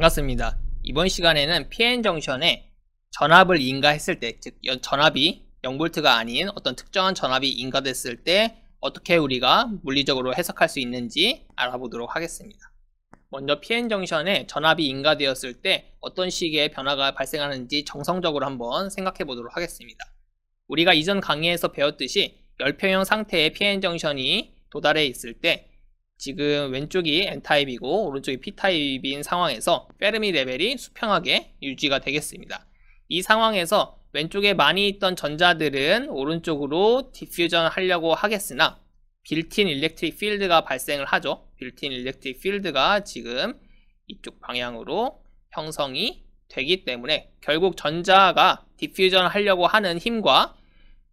반갑습니다. 이번 시간에는 PN 정션에 전압을 인가했을 때, 즉 전압이 0V가 아닌 어떤 특정한 전압이 인가됐을 때 어떻게 우리가 물리적으로 해석할 수 있는지 알아보도록 하겠습니다. 먼저 PN 정션에 전압이 인가되었을 때 어떤 식의 변화가 발생하는지 정성적으로 한번 생각해 보도록 하겠습니다. 우리가 이전 강의에서 배웠듯이 열평형 상태의 PN 정션이 도달해 있을 때 지금 왼쪽이 N타입이고 오른쪽이 P타입인 상황에서 페르미 레벨이 수평하게 유지가 되겠습니다. 이 상황에서 왼쪽에 많이 있던 전자들은 오른쪽으로 디퓨전 하려고 하겠으나 빌틴 일렉트릭 필드가 발생을 하죠. 빌틴 일렉트릭 필드가 지금 이쪽 방향으로 형성이 되기 때문에 결국 전자가 디퓨전 하려고 하는 힘과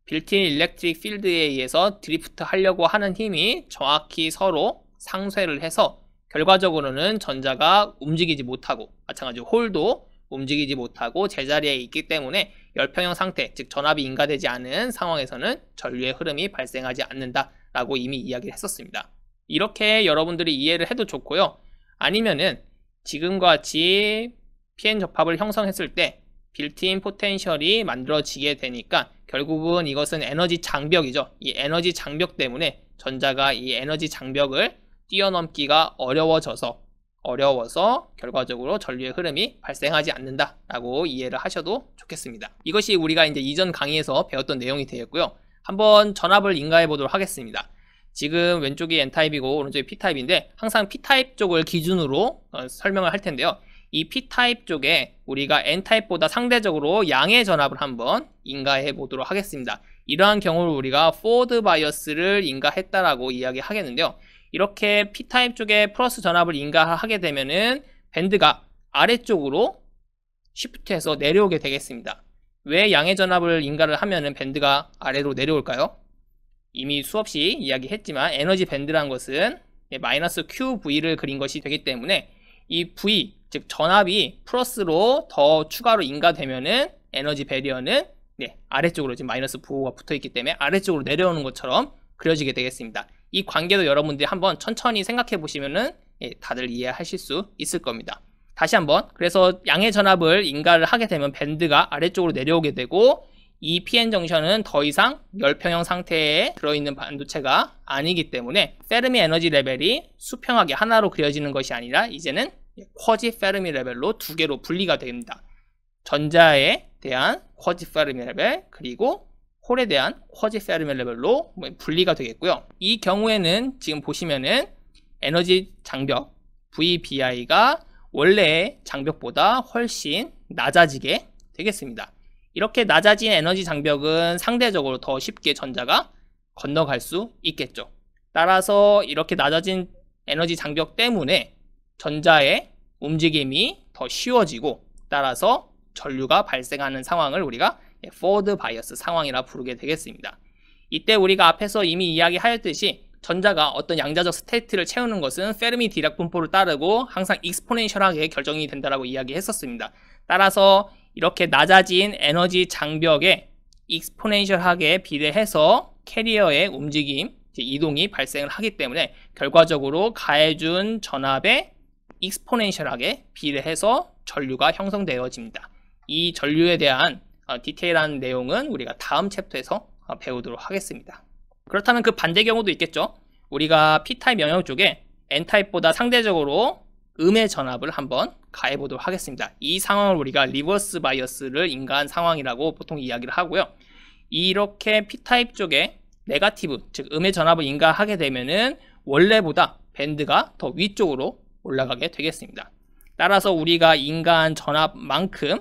빌틴 일렉트릭 필드에 의해서 드리프트 하려고 하는 힘이 정확히 서로 상쇄를 해서 결과적으로는 전자가 움직이지 못하고 마찬가지로 홀도 움직이지 못하고 제자리에 있기 때문에 열평형 상태, 즉 전압이 인가되지 않은 상황에서는 전류의 흐름이 발생하지 않는다라고 이미 이야기를 했었습니다. 이렇게 여러분들이 이해를 해도 좋고요. 아니면은 지금과 같이 PN 접합을 형성했을 때 빌트인 포텐셜이 만들어지게 되니까 결국은 이것은 에너지 장벽이죠. 이 에너지 장벽 때문에 전자가 이 에너지 장벽을 뛰어넘기가 어려워져서 어려워서 결과적으로 전류의 흐름이 발생하지 않는다라고 이해를 하셔도 좋겠습니다. 이것이 우리가 이제 이전 강의에서 배웠던 내용이 되겠고요. 한번 전압을 인가해 보도록 하겠습니다. 지금 왼쪽이 N타입이고 오른쪽이 P타입인데 항상 P타입 쪽을 기준으로 어, 설명을 할 텐데요. 이 P타입 쪽에 우리가 N타입보다 상대적으로 양의 전압을 한번 인가해 보도록 하겠습니다. 이러한 경우를 우리가 포드 바이어스를 인가했다라고 이야기하겠는데요. 이렇게 P타입 쪽에 플러스 전압을 인가하게 되면은 밴드가 아래쪽으로 시프트해서 내려오게 되겠습니다. 왜 양의 전압을 인가를 하면은 밴드가 아래로 내려올까요? 이미 수없이 이야기했지만 에너지 밴드란 것은 예, 마이너스 QV를 그린 것이 되기 때문에 이 V 즉 전압이 플러스로 더 추가로 인가되면은 에너지 배리어는 네, 아래쪽으로 지금 마이너스 부호가 붙어 있기 때문에 아래쪽으로 내려오는 것처럼 그려지게 되겠습니다. 이 관계도 여러분들이 한번 천천히 생각해 보시면은 예, 다들 이해하실 수 있을 겁니다. 다시 한번 그래서 양의 전압을 인가를 하게 되면 밴드가 아래쪽으로 내려오게 되고 이 PN 정션은 더 이상 열평형 상태에 들어있는 반도체가 아니기 때문에 페르미 에너지 레벨이 수평하게 하나로 그려지는 것이 아니라 이제는 쿼지 페르미 레벨로 두 개로 분리가 됩니다. 전자에 대한 쿼지 페르미 레벨 그리고 홀에 대한 쿼지 세르멜 레벨로 분리가 되겠고요. 이 경우에는 지금 보시면은 에너지 장벽 VBI가 원래의 장벽보다 훨씬 낮아지게 되겠습니다. 이렇게 낮아진 에너지 장벽은 상대적으로 더 쉽게 전자가 건너갈 수 있겠죠. 따라서 이렇게 낮아진 에너지 장벽 때문에 전자의 움직임이 더 쉬워지고 따라서 전류가 발생하는 상황을 우리가 f 포 r d bias 상황이라 부르게 되겠습니다. 이때 우리가 앞에서 이미 이야기하였듯이 전자가 어떤 양자적 스테이트를 채우는 것은 페르미 디락 분포를 따르고 항상 익스포셔셜하게 결정이 된다라고 이야기했었습니다. 따라서 이렇게 낮아진 에너지 장벽에 익스포셔셜하게 비례해서 캐리어의 움직임, 이동이 발생을 하기 때문에 결과적으로 가해준 전압에 익스포셔셜하게 비례해서 전류가 형성되어집니다. 이 전류에 대한 어, 디테일한 내용은 우리가 다음 챕터에서 어, 배우도록 하겠습니다. 그렇다면 그 반대 경우도 있겠죠. 우리가 P타입 영역 쪽에 N타입보다 상대적으로 음의 전압을 한번 가해보도록 하겠습니다. 이 상황을 우리가 리버스 바이어스를 인간 상황이라고 보통 이야기를 하고요. 이렇게 P타입 쪽에 네가티브, 즉 음의 전압을 인가하게 되면은 원래보다 밴드가 더 위쪽으로 올라가게 되겠습니다. 따라서 우리가 인간 전압만큼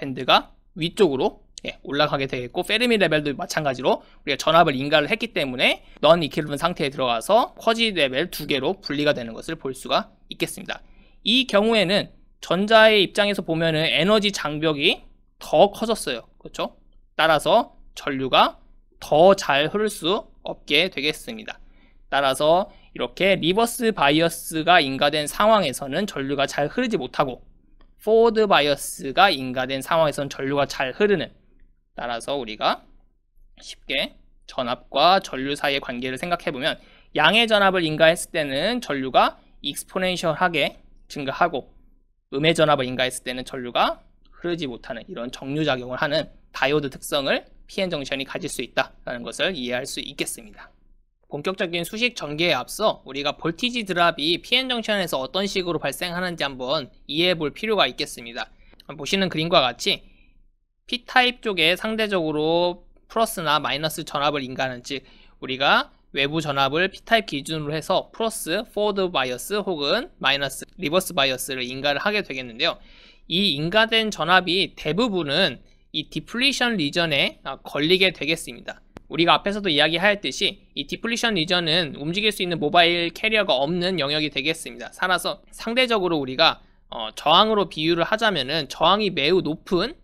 밴드가 위쪽으로 예, 올라가게 되겠고 페르미 레벨도 마찬가지로 우리가 전압을 인가를 했기 때문에 넌 이케르분 상태에 들어가서 쿼지 레벨 두 개로 분리가 되는 것을 볼 수가 있겠습니다. 이 경우에는 전자의 입장에서 보면은 에너지 장벽이 더 커졌어요. 그렇죠? 따라서 전류가 더 잘 흐를 수 없게 되겠습니다. 따라서 이렇게 리버스 바이어스가 인가된 상황에서는 전류가 잘 흐르지 못하고 포워드 바이어스가 인가된 상황에선 전류가 잘 흐르는 따라서 우리가 쉽게 전압과 전류 사이의 관계를 생각해보면 양의 전압을 인가했을 때는 전류가 익스포넨셜하게 증가하고 음의 전압을 인가했을 때는 전류가 흐르지 못하는 이런 정류작용을 하는 다이오드 특성을 p n 정션이 가질 수 있다는 것을 이해할 수 있겠습니다. 본격적인 수식 전개에 앞서 우리가 볼티지 드랍이 PN 정션에서 어떤 식으로 발생하는지 한번 이해해 볼 필요가 있겠습니다. 보시는 그림과 같이 P타입 쪽에 상대적으로 플러스나 마이너스 전압을 인가하는 즉 우리가 외부 전압을 P타입 기준으로 해서 플러스 포워드 바이어스 혹은 마이너스 리버스 바이어스를 인가를 하게 되겠는데요. 이 인가된 전압이 대부분은 이 디플리션 리전에 아, 걸리게 되겠습니다. 우리가 앞에서도 이야기하였듯이 이 디플리션 리전은 움직일 수 있는 모바일 캐리어가 없는 영역이 되겠습니다. 살아서 상대적으로 우리가 어, 저항으로 비유를 하자면은 저항이 매우 높은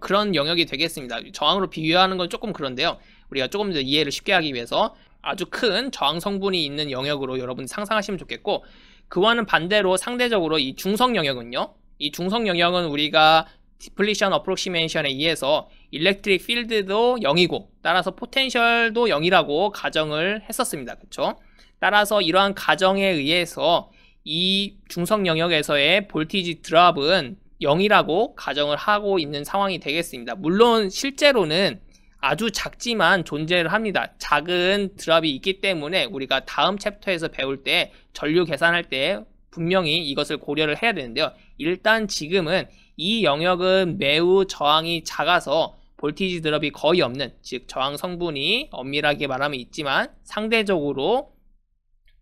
그런 영역이 되겠습니다. 저항으로 비유하는 건 조금 그런데요. 우리가 조금 더 이해를 쉽게 하기 위해서 아주 큰 저항 성분이 있는 영역으로 여러분 상상하시면 좋겠고 그와는 반대로 상대적으로 이 중성 영역은요. 이 중성 영역은 우리가 디플리션 어프로시메이션에 의해서 일렉트릭 필드도 0이고 따라서 포텐셜도 0이라고 가정을 했었습니다. 그렇죠? 따라서 이러한 가정에 의해서 이 중성 영역에서의 볼티지 드랍은 0이라고 가정을 하고 있는 상황이 되겠습니다. 물론 실제로는 아주 작지만 존재를 합니다. 작은 드랍이 있기 때문에 우리가 다음 챕터에서 배울 때 전류 계산할 때 분명히 이것을 고려를 해야 되는데요. 일단 지금은 이 영역은 매우 저항이 작아서 볼티지 드롭이 거의 없는 즉 저항 성분이 엄밀하게 말하면 있지만 상대적으로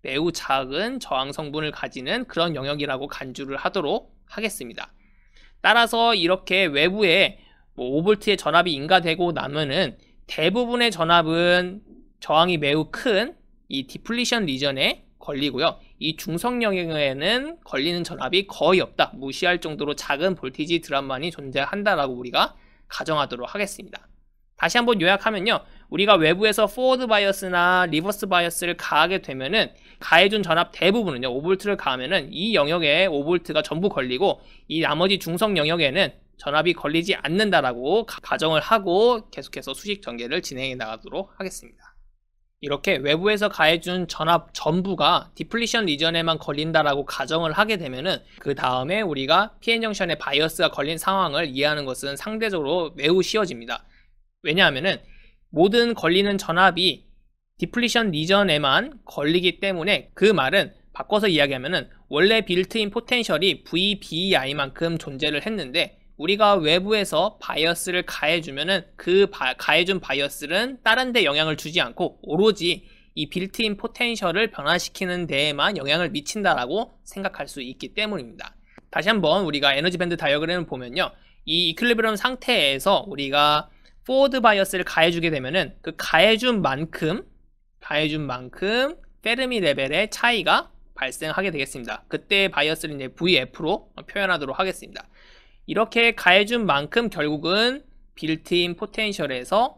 매우 작은 저항 성분을 가지는 그런 영역이라고 간주를 하도록 하겠습니다. 따라서 이렇게 외부에 뭐 5V의 전압이 인가되고 나면은 대부분의 전압은 저항이 매우 큰 이 디플리션 리전에 걸리고요. 이 중성 영역에는 걸리는 전압이 거의 없다. 무시할 정도로 작은 볼티지 드랍만이 존재한다라고 우리가 가정하도록 하겠습니다. 다시 한번 요약하면요. 우리가 외부에서 포워드 바이어스나 리버스 바이어스를 가하게 되면은 가해준 전압 대부분은요. 5볼트를 가하면은 이 영역에 5볼트가 전부 걸리고 이 나머지 중성 영역에는 전압이 걸리지 않는다라고 가정을 하고 계속해서 수식 전개를 진행해 나가도록 하겠습니다. 이렇게 외부에서 가해준 전압 전부가 디플리션 리전에만 걸린다라고 가정을 하게 되면은 그 다음에 우리가 PN 정션의 바이어스가 걸린 상황을 이해하는 것은 상대적으로 매우 쉬워집니다. 왜냐하면은 모든 걸리는 전압이 디플리션 리전에만 걸리기 때문에 그 말은 바꿔서 이야기하면은 원래 빌트인 포텐셜이 VBI만큼 존재를 했는데 우리가 외부에서 바이어스를 가해주면은 그 가해준 바이어스는 다른 데 영향을 주지 않고 오로지 이 빌트인 포텐셜을 변화시키는 데에만 영향을 미친다라고 생각할 수 있기 때문입니다. 다시 한번 우리가 에너지 밴드 다이어그램을 보면요. 이 이클리브럼 상태에서 우리가 포워드 바이어스를 가해주게 되면은 그 가해준 만큼 가해준 만큼 페르미 레벨의 차이가 발생하게 되겠습니다. 그때 바이어스를 이제 VF로 표현하도록 하겠습니다. 이렇게 가해준 만큼 결국은 빌트인 포텐셜에서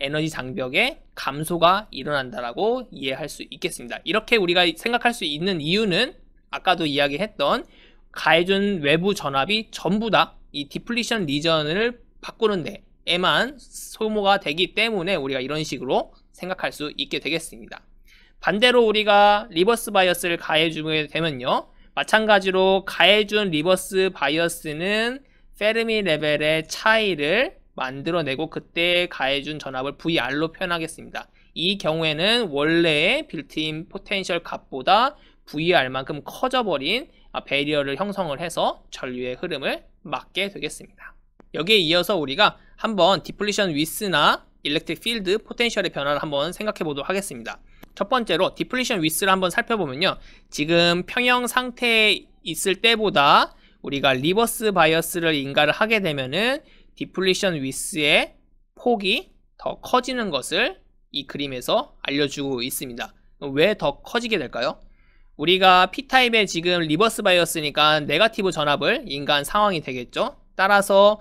에너지 장벽의 감소가 일어난다라고 이해할 수 있겠습니다. 이렇게 우리가 생각할 수 있는 이유는 아까도 이야기했던 가해준 외부 전압이 전부 다 이 디플리션 리전을 바꾸는데 에만 소모가 되기 때문에 우리가 이런 식으로 생각할 수 있게 되겠습니다. 반대로 우리가 리버스 바이어스를 가해주게 되면요. 마찬가지로 가해준 리버스 바이어스는 페르미 레벨의 차이를 만들어내고 그때 가해준 전압을 VR로 표현하겠습니다. 이 경우에는 원래의 빌트인 포텐셜 값보다 VR만큼 커져버린 베리어를 형성을 해서 전류의 흐름을 막게 되겠습니다. 여기에 이어서 우리가 한번 디플리션 위스나 일렉트릭 필드 포텐셜의 변화를 한번 생각해 보도록 하겠습니다. 첫 번째로 디플레이션 위스를 한번 살펴보면요. 지금 평형 상태에 있을 때보다 우리가 리버스 바이어스를 인가를 하게 되면은 디플레이션 위스의 폭이 더 커지는 것을 이 그림에서 알려주고 있습니다. 왜 더 커지게 될까요? 우리가 P타입의 지금 리버스 바이어스니까 네가티브 전압을 인간 상황이 되겠죠. 따라서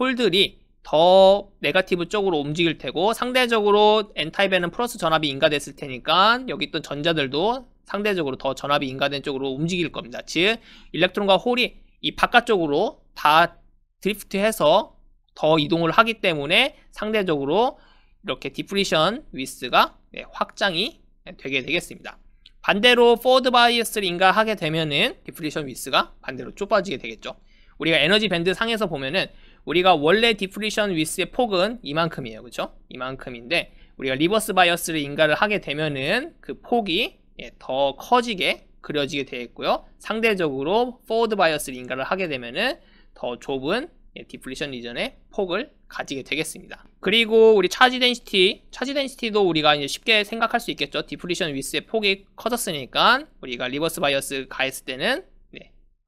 홀들이 더 네가티브 쪽으로 움직일 테고 상대적으로 N타입에는 플러스 전압이 인가됐을 테니까 여기 있던 전자들도 상대적으로 더 전압이 인가된 쪽으로 움직일 겁니다. 즉 일렉트론과 홀이 이 바깥쪽으로 다 드리프트해서 더 이동을 하기 때문에 상대적으로 이렇게 디프리션 위스가 네, 확장이 되게 되겠습니다. 반대로 포드 바이어스를 인가하게 되면은 디플리션 위스가 반대로 좁아지게 되겠죠. 우리가 에너지 밴드 상에서 보면은 우리가 원래 디플리션 위스의 폭은 이만큼이에요. 그렇죠? 이만큼인데 우리가 리버스 바이어스를 인가를 하게 되면은 그 폭이 예, 더 커지게 그려지게 되겠고요. 상대적으로 포워드 바이어스를 인가를 하게 되면은 더 좁은 디플리션 예, 리전의 폭을 가지게 되겠습니다. 그리고 우리 차지 덴시티, 차지 덴시티도 우리가 이제 쉽게 생각할 수 있겠죠. 디플리션 위스의 폭이 커졌으니까 우리가 리버스 바이어스 가했을 때는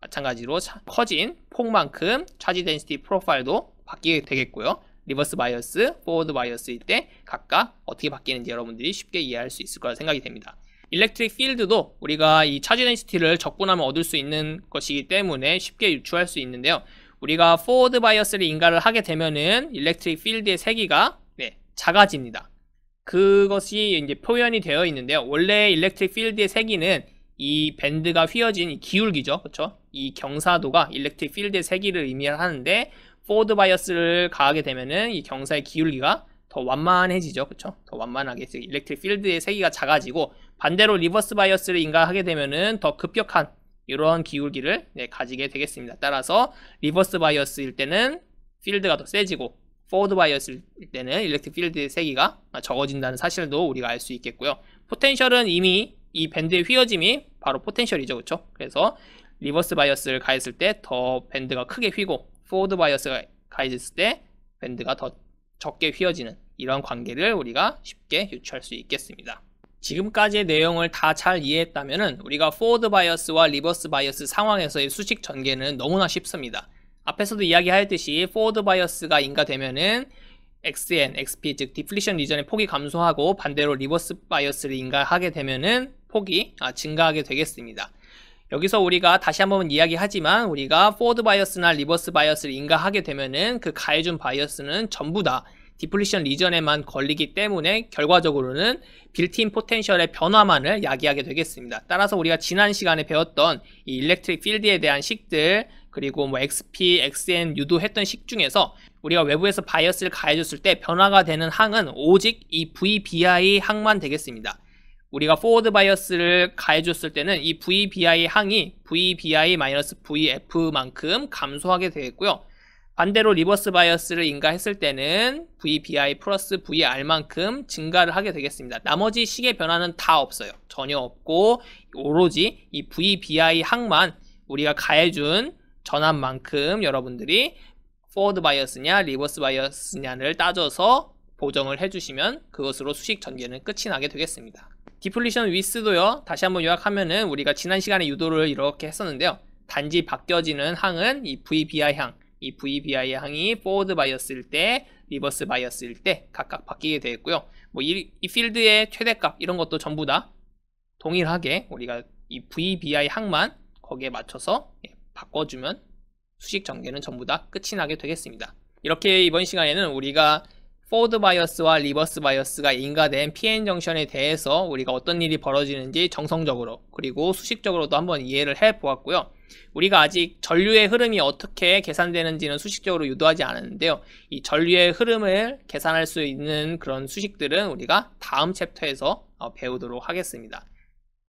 마찬가지로 커진 폭만큼 차지 덴시티 프로파일도 바뀌게 되겠고요. 리버스 바이어스, 포워드 바이어스일 때 각각 어떻게 바뀌는지 여러분들이 쉽게 이해할 수 있을 거라 생각이 됩니다. 일렉트릭 필드도 우리가 이 차지 덴시티를 적분하면 얻을 수 있는 것이기 때문에 쉽게 유추할 수 있는데요. 우리가 포워드 바이어스를 인가를 하게 되면은 일렉트릭 필드의 세기가 네, 작아집니다. 그것이 이제 표현이 되어 있는데요. 원래 일렉트릭 필드의 세기는 이 밴드가 휘어진 이 기울기죠. 그렇죠? 이 경사도가 일렉트릭 필드의 세기를 의미하는데 포드 바이어스를 가하게 되면은 이 경사의 기울기가 더 완만해지죠. 그렇죠? 더 완만하게 일렉트릭 필드의 세기가 작아지고 반대로 리버스 바이어스를 인가하게 되면은 더 급격한 이런 기울기를 네, 가지게 되겠습니다. 따라서 리버스 바이어스일 때는 필드가 더 세지고 포드 바이어스일 때는 일렉트릭 필드의 세기가 적어진다는 사실도 우리가 알 수 있겠고요. 포텐셜은 이미 이 밴드의 휘어짐이 바로 포텐셜이죠. 그쵸 그래서 리버스 바이어스를 가했을 때 더 밴드가 크게 휘고 포워드 바이어스가 가했을 때 밴드가 더 적게 휘어지는 이런 관계를 우리가 쉽게 유추할 수 있겠습니다. 지금까지의 내용을 다 잘 이해했다면 우리가 포워드 바이어스와 리버스 바이어스 상황에서의 수식 전개는 너무나 쉽습니다. 앞에서도 이야기하였듯이 포워드 바이어스가 인가되면은 XN, XP 즉 디플리션 리전의 폭이 감소하고 반대로 리버스 바이어스를 인가하게 되면은 폭이 아, 증가하게 되겠습니다. 여기서 우리가 다시 한번 이야기하지만 우리가 포드 워 바이어스나 리버스 바이어스를 인가하게 되면은 그 가해준 바이어스는 전부 다 디플리션 리전에만 걸리기 때문에 결과적으로는 빌트인 포텐셜의 변화만을 야기하게 되겠습니다. 따라서 우리가 지난 시간에 배웠던 이 일렉트릭 필드에 대한 식들 그리고 뭐 XP, XN 유도했던 식 중에서 우리가 외부에서 바이어스를 가해줬을 때 변화가 되는 항은 오직 이 VBI 항만 되겠습니다. 우리가 포워드 바이어스를 가해줬을 때는 이 VBI 항이 VBI-VF만큼 감소하게 되겠고요. 반대로 리버스 바이어스를 인가했을 때는 VBI 플러스 VR만큼 증가를 하게 되겠습니다. 나머지 시계 변화는 다 없어요. 전혀 없고 오로지 이 VBI 항만 우리가 가해준 전환만큼 여러분들이 포워드 바이어스냐 리버스 바이어스냐를 따져서 보정을 해주시면 그것으로 수식 전개는 끝이 나게 되겠습니다. 디플리션 위스도요. 다시 한번 요약하면은 우리가 지난 시간에 유도를 이렇게 했었는데요. 단지 바뀌어지는 항은 이 VBI 항, 이 VBI 항이 포워드 바이어스일 때, 리버스 바이어스일 때 각각 바뀌게 되었고요. 뭐 이 필드의 최대값 이런 것도 전부 다 동일하게 우리가 이 VBI 항만 거기에 맞춰서 예, 바꿔주면 수식 전개는 전부 다 끝이 나게 되겠습니다. 이렇게 이번 시간에는 우리가 포드 바이어스와 리버스 바이어스가 인가된 PN 정션에 대해서 우리가 어떤 일이 벌어지는지 정성적으로 그리고 수식적으로도 한번 이해를 해 보았고요. 우리가 아직 전류의 흐름이 어떻게 계산되는지는 수식적으로 유도하지 않았는데요. 이 전류의 흐름을 계산할 수 있는 그런 수식들은 우리가 다음 챕터에서 어, 배우도록 하겠습니다.